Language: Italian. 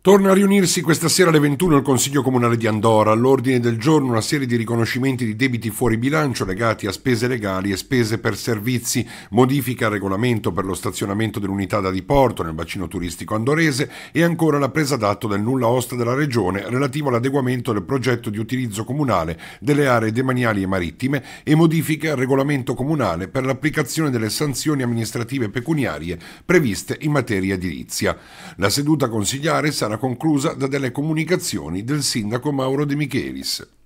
Torna a riunirsi questa sera alle 21 il Consiglio Comunale di Andorra. All'ordine del giorno una serie di riconoscimenti di debiti fuori bilancio legati a spese legali e spese per servizi, modifica al regolamento per lo stazionamento dell'unità da diporto nel bacino turistico andorese e ancora la presa d'atto del nulla osta della Regione relativo all'adeguamento del progetto di utilizzo comunale delle aree demaniali e marittime e modifica al regolamento comunale per l'applicazione delle sanzioni amministrative pecuniarie previste in materia edilizia. La seduta consigliare sarà sarà conclusa da delle comunicazioni del sindaco Mauro De Michelis.